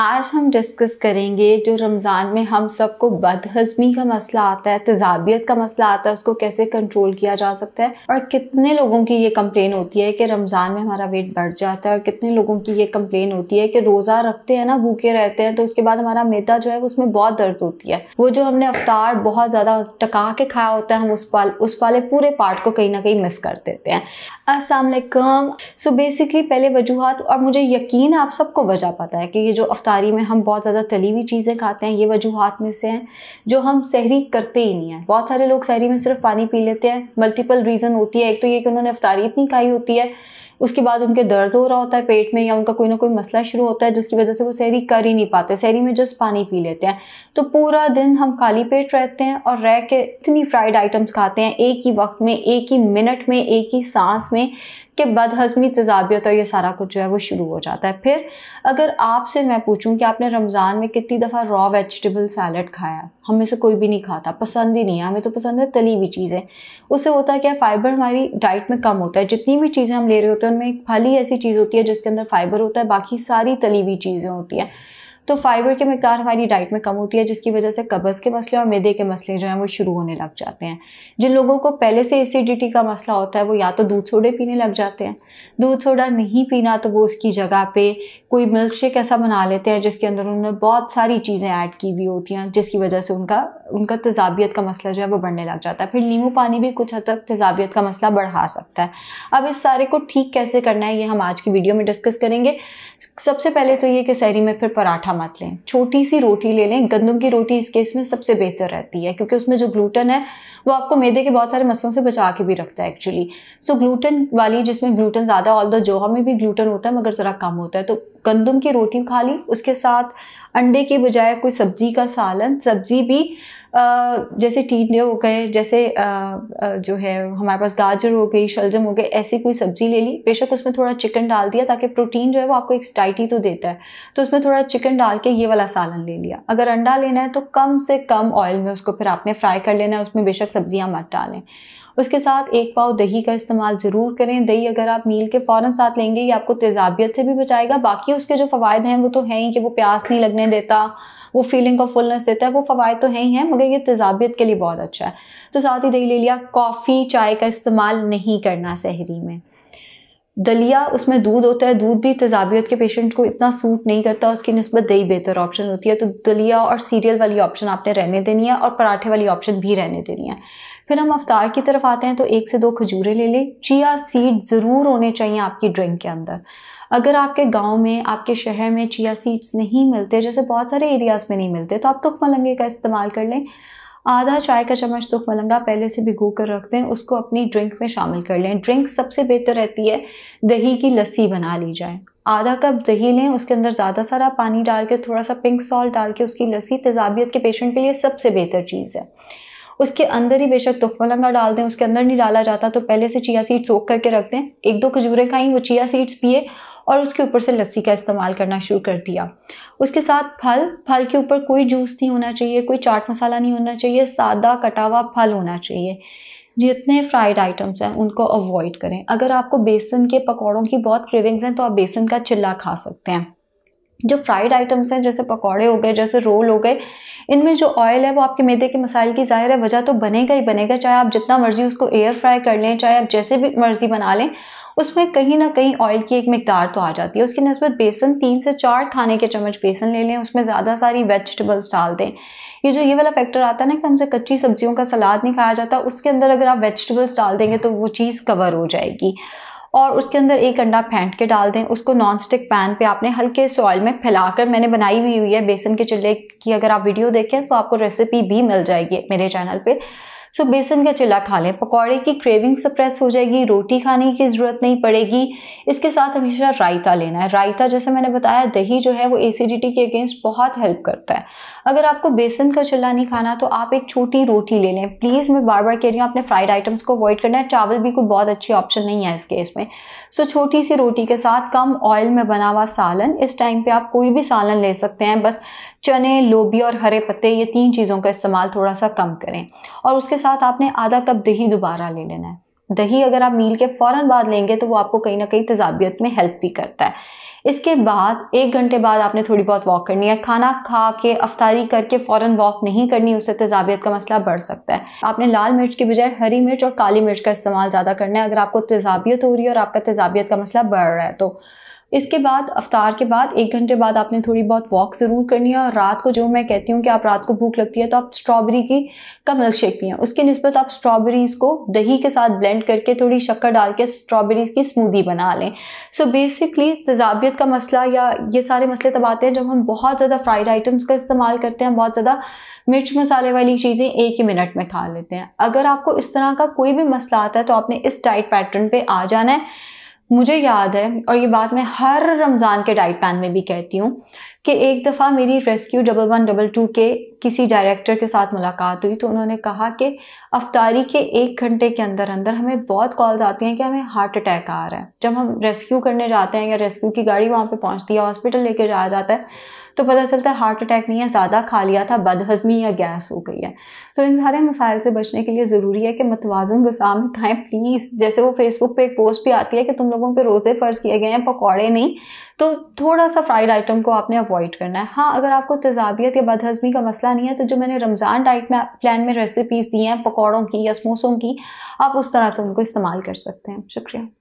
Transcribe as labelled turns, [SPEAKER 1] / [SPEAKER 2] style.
[SPEAKER 1] आज हम डिस्कस करेंगे जो रमज़ान में हम सबको बदहजमी का मसला आता है तजाबियत का मसला आता है उसको कैसे कंट्रोल किया जा सकता है और कितने लोगों की ये कंप्लेन होती है कि रमज़ान में हमारा वेट बढ़ जाता है और कितने लोगों की ये कंप्लेन होती है कि रोज़ा रखते हैं ना भूखे रहते हैं तो उसके बाद हमारा मेदा जो है उसमें बहुत दर्द होती है वो जो हमने अवतार बहुत ज़्यादा टका के खाया होता है हम उस पाल उस वाले पूरे पार्ट को कहीं ना कहीं मिस कर देते हैं असलकम सो बेसिकली पहले वजूहत और मुझे यकीन है आप सबको वजह पता है कि ये जो अवतार इफ्तारी में हम बहुत ज़्यादा तली हुई चीज़ें खाते हैं ये वजूहत में से हैं जो हम सहरी करते ही नहीं हैं बहुत सारे लोग सहरी में सिर्फ पानी पी लेते हैं मल्टीपल रीज़न होती है एक तो ये कि उन्होंने अफ्तारी इतनी खाई होती है उसके बाद उनके दर्द हो रहा होता है पेट में या उनका कोई ना कोई मसला शुरू होता है जिसकी वजह से वो सैरी कर ही नहीं पाते सहरी में जस्ट पानी पी लेते हैं तो पूरा दिन हम खाली पेट रहते हैं और रह के इतनी फ्राइड आइटम्स खाते हैं एक ही वक्त में एक ही मिनट में एक ही सांस में कि बदहजमी तजाबियत और ये सारा कुछ जो है वो शुरू हो जाता है फिर अगर आपसे मैं पूछूं कि आपने रमज़ान में कितनी दफ़ा रॉ वेजिटेबल सैलड खाया हमें से कोई भी नहीं खाता पसंद ही नहीं है हमें तो पसंद है तली हुई चीज़ें उससे होता क्या फाइबर हमारी डाइट में कम होता है जितनी भी चीज़ें हम ले रहे होते हैं उनमें एक फल ही ऐसी चीज़ होती है जिसके अंदर फाइबर होता है बाकी सारी तली हुई चीज़ें होती हैं तो फाइबर की मकदार हमारी डाइट में कम होती है जिसकी वजह से कब्ज़ के मसले और मैदे के मसले जो हैं वो शुरू होने लग जाते हैं जिन लोगों को पहले से एसिडिटी का मसला होता है वो या तो दूध सोडे पीने लग जाते हैं दूध सोडा नहीं पीना तो वो उसकी जगह पर कोई मिल्क शेक ऐसा बना लेते हैं जिसके अंदर उन्होंने बहुत सारी चीज़ें ऐड की हुई होती हैं जिसकी वजह से उनका उनका तजाबियत का मसला जो है वो बढ़ने लग जाता है फिर नींबू पानी भी कुछ हद तक तजाबियत का मसला बढ़ा सकता है अब इस सारे को ठीक कैसे करना है ये हम आज की वीडियो में डिस्कस करेंगे सबसे पहले तो ये कि सहरी में फिर पराठा मत लें छोटी सी रोटी ले लें गंदम की रोटी इस केस में सबसे बेहतर रहती है क्योंकि उसमें जो ग्लूटन है वो आपको मैदे के बहुत सारे मसलों से बचा के भी रखता है एक्चुअली सो ग्लूटन वाली जिसमें ग्लूटन ज़्यादा ऑल द जोहा में भी ग्लूटन होता है मगर ज़रा कम होता है तो गंदम की रोटी खा ली उसके साथ अंडे के बजाय कोई सब्ज़ी का सालन सब्ज़ी भी जैसे टीडे हो गए जैसे जो है हमारे पास गाजर हो गई शलजम हो गए ऐसी कोई सब्ज़ी ले ली बेशक उसमें थोड़ा चिकन डाल दिया ताकि प्रोटीन जो है वो आपको एक स्टाइटी तो देता है तो उसमें थोड़ा चिकन डाल के ये वाला सालन ले लिया अगर अंडा लेना है तो कम से कम ऑयल में उसको फिर आपने फ्राई कर लेना है उसमें बेशक सब्ज़ियाँ मत डालें उसके साथ एक पाव दही का इस्तेमाल ज़रूर करें दही अगर आप मील के फ़ौरन साथ लेंगे ये आपको तेज़ाबियत से भी बचाएगा बाकी उसके जो फ़वाद हैं वो तो हैं ही कि वो प्यास नहीं लगने देता वो फीलिंग ऑफ फुलनेस देता है वो फ़वाद तो हैं ही हैं मगर ये तेज़ाबियत के लिए बहुत अच्छा है तो साथ ही दही ले लिया कॉफ़ी चाय का इस्तेमाल नहीं करना सहरी में दलिया उसमें दूध होता है दूध भी तेजाबियत के पेशेंट को इतना सूट नहीं करता उसकी नस्बत दही बेहतर ऑप्शन होती है तो दलिया और सीरियल वाली ऑप्शन आपने रहने देनी है और पराठे वाली ऑप्शन भी रहने देनी है फिर हम अवतार की तरफ आते हैं तो एक से दो खजूरें ले लें चिया सीड ज़रूर होने चाहिए आपकी ड्रिंक के अंदर अगर आपके गांव में आपके शहर में चिया सीड्स नहीं मिलते जैसे बहुत सारे एरियाज़ में नहीं मिलते तो आप तुख मलंगे का इस्तेमाल कर लें आधा चाय का चम्मच तुख मलंगा पहले से भिगो कर रख दें उसको अपनी ड्रिंक में शामिल कर लें ड्रिंक सबसे बेहतर रहती है दही की लस्सी बना ली जाए आधा कप दही लें उसके अंदर ज़्यादा सारा पानी डाल के थोड़ा सा पिंक सॉल्ट डाल के उसकी लस्सी तेजाबियत के पेशेंट के लिए सबसे बेहतर चीज़ है उसके अंदर ही बेशक तुख मलंगा डाल दें उसके अंदर नहीं डाला जाता तो पहले से चिया सीड्स सोख करके रख दें एक दो खजूरें खाई वो चिया सीड्स पिए और उसके ऊपर से लस्सी का इस्तेमाल करना शुरू कर दिया उसके साथ फल फल के ऊपर कोई जूस नहीं होना चाहिए कोई चाट मसाला नहीं होना चाहिए सादा कटा हुआ फल होना चाहिए जितने फ्राइड आइटम्स हैं उनको अवॉइड करें अगर आपको बेसन के पकौड़ों की बहुत क्रेविंग्स हैं तो आप बेसन का चिल्ला खा सकते हैं जो फ्राइड आइटम्स हैं जैसे पकौड़े हो गए जैसे रोल हो गए इनमें जो ऑयल है वो आपके मैदे के मसाइल की ज़ाहिर है वजह तो बनेगा ही बनेगा चाहे आप जितना मर्ज़ी उसको एयर फ्राई कर लें चाहे आप जैसे भी मर्ज़ी बना लें उसमें कहीं ना कहीं ऑयल की एक मकदार तो आ जाती है उसकी नस्बत बेसन तीन से चार खाने के चम्मच बेसन ले लें उसमें ज़्यादा सारी वेजिटेबल्स डाल दें ये जो ये वाला फैक्टर आता है ना कि हमसे कच्ची सब्जियों का सलाद नहीं खाया जाता उसके अंदर अगर आप वेजिटेबल्स डाल देंगे तो वो चीज़ कवर हो जाएगी और उसके अंदर एक अंडा फेंट के डाल दें उसको नॉन स्टिक पैन पे आपने हल्के सॉइल में फैलाकर मैंने बनाई हुई हुई है बेसन के चिल्ले की अगर आप वीडियो देखें तो आपको रेसिपी भी मिल जाएगी मेरे चैनल पर सो so, बेसन का चिल्ला खा लें पकौड़े की क्रेविंग सप्रेस हो जाएगी रोटी खाने की ज़रूरत नहीं पड़ेगी इसके साथ हमेशा रायता लेना है रायता जैसे मैंने बताया दही जो है वो एसिडिटी के अगेंस्ट बहुत हेल्प करता है अगर आपको बेसन का चूल्हा नहीं खाना तो आप एक छोटी रोटी ले लें प्लीज़ मैं बार बार कह रही हूँ अपने फ्राइड आइटम्स को अवॉइड करना है चावल भी कोई बहुत अच्छी ऑप्शन नहीं है इस केस में सो छोटी सी रोटी के साथ कम ऑयल में बना हुआ सालन इस टाइम पर आप कोई भी सालन ले सकते हैं बस चने लोबी और हरे पत्ते ये तीन चीज़ों का इस्तेमाल थोड़ा सा कम करें और उसके साथ आपने आधा कप दही दोबारा ले लेना है दही अगर आप मील के फ़ौर बाद लेंगे तो वो आपको कहीं ना कहीं तजाबियत में हेल्प भी करता है इसके बाद एक घंटे बाद आपने थोड़ी बहुत वॉक करनी है खाना खा के अफ्तारी करके फ़ौर वॉक नहीं करनी उससे तेजाबियत का मसला बढ़ सकता है आपने लाल मिर्च की बजाय हरी मिर्च और काली मिर्च का इस्तेमाल ज़्यादा करना है अगर आपको तेजाबियत हो रही है और आपका तेजाबियत का मसला बढ़ रहा है तो इसके बाद अवतार के बाद एक घंटे बाद आपने थोड़ी बहुत वॉक ज़रूर करनी है और रात को जो मैं कहती हूँ कि आप रात को भूख लगती है तो आप स्ट्रॉबेरी की का मिल्क शेक पिए उसकी नस्बत आप स्ट्रॉबेरीज़ को दही के साथ ब्लेंड करके थोड़ी शक्कर डाल के स्ट्रॉबेरीज़ की स्मूदी बना लें सो बेसिकली तजाबियत का मसला या ये सारे मसले तब आते हैं जब हम बहुत ज़्यादा फ्राइड आइटम्स का इस्तेमाल करते हैं बहुत ज़्यादा मिर्च मसाले वाली चीज़ें एक ही मिनट में खा लेते हैं अगर आपको इस तरह का कोई भी मसला आता है तो आपने इस डाइट पैटर्न पर आ जाना है मुझे याद है और ये बात मैं हर रमज़ान के डाइट प्लान में भी कहती हूँ कि एक दफ़ा मेरी rescue double one double two के किसी डायरेक्टर के साथ मुलाकात हुई तो उन्होंने कहा कि अफतारी के एक घंटे के अंदर अंदर हमें बहुत कॉल्स आती हैं कि हमें हार्ट अटैक आ रहा है जब हम रेस्क्यू करने जाते हैं या रेस्क्यू की गाड़ी वहाँ पर पहुँचती है हॉस्पिटल लेके जाया जाता है तो पता चलता है हार्ट अटैक नहीं है ज़्यादा खा लिया था बदहजमी या गैस हो गई है तो इन सारे मसाइल से बचने के लिए ज़रूरी है कि मतवाजन गसा में खाएँ प्लीज़ जैसे वो फेसबुक पर एक पोस्ट भी आती है कि तुम लोगों पर रोज़े फ़र्ज़ किए गए हैं पकौड़े नहीं तो थोड़ा सा फ्राइड आइटम को आपने अवॉइड करना है हाँ अगर आपको तेजाबियत या बदहजमी का मसला नहीं है तो जो मैंने रमज़ान डाइट में प्लान में रेसिपीज़ दी हैं पकौड़ों की या समोसों की आप उस तरह से उनको इस्तेमाल कर सकते हैं शुक्रिया